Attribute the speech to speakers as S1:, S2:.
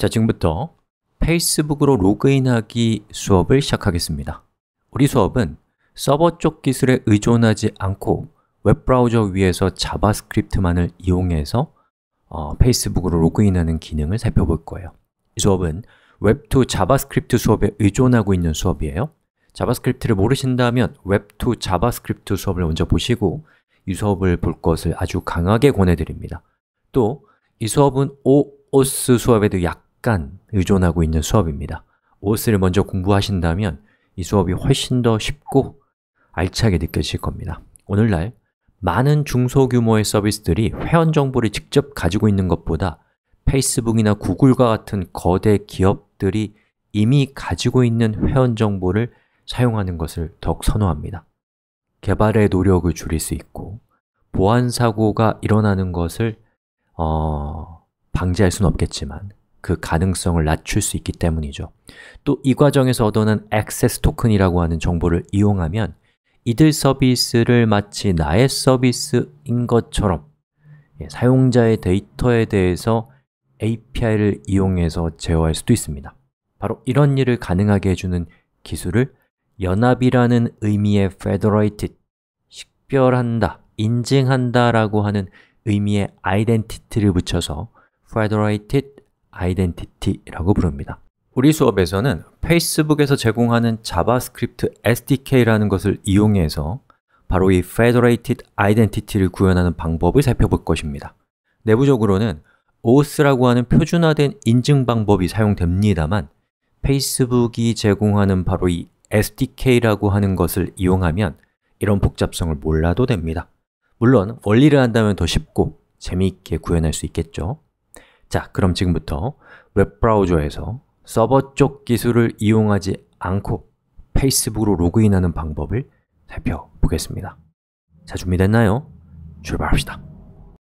S1: 자, 지금부터 페이스북으로 로그인하기 수업을 시작하겠습니다 우리 수업은 서버 쪽 기술에 의존하지 않고 웹브라우저 위에서 자바스크립트만을 이용해서 어, 페이스북으로 로그인하는 기능을 살펴볼 거예요 이 수업은 웹2 자바스크립트 수업에 의존하고 있는 수업이에요 자바스크립트를 모르신다면 웹2 자바스크립트 수업을 먼저 보시고 이 수업을 볼 것을 아주 강하게 권해드립니다 또 이 수업은 오오스 수업에도 약 약간 의존하고 있는 수업입니다 OS를 먼저 공부하신다면 이 수업이 훨씬 더 쉽고 알차게 느껴질 겁니다 오늘날 많은 중소규모의 서비스들이 회원 정보를 직접 가지고 있는 것보다 페이스북이나 구글과 같은 거대 기업들이 이미 가지고 있는 회원 정보를 사용하는 것을 더욱 선호합니다 개발의 노력을 줄일 수 있고 보안 사고가 일어나는 것을 어... 방지할 수는 없겠지만 그 가능성을 낮출 수 있기 때문이죠. 또 이 과정에서 얻어낸 액세스 토큰이라고 하는 정보를 이용하면 이들 서비스를 마치 나의 서비스인 것처럼 예, 사용자의 데이터에 대해서 API를 이용해서 제어할 수도 있습니다. 바로 이런 일을 가능하게 해주는 기술을 연합이라는 의미의 federated, 식별한다, 인증한다 라고 하는 의미의 identity를 붙여서 federated 아이덴티티라고 부릅니다. 우리 수업에서는 페이스북에서 제공하는 자바스크립트 SDK라는 것을 이용해서 바로 이 Federated Identity를 구현하는 방법을 살펴볼 것입니다. 내부적으로는 OAuth라고 하는 표준화된 인증 방법이 사용됩니다만 페이스북이 제공하는 바로 이 SDK라고 하는 것을 이용하면 이런 복잡성을 몰라도 됩니다. 물론 원리를 한다면 더 쉽고 재미있게 구현할 수 있겠죠. 자, 그럼 지금부터 웹브라우저에서 서버 쪽 기술을 이용하지 않고 페이스북으로 로그인하는 방법을 살펴보겠습니다. 자, 준비됐나요? 출발합시다.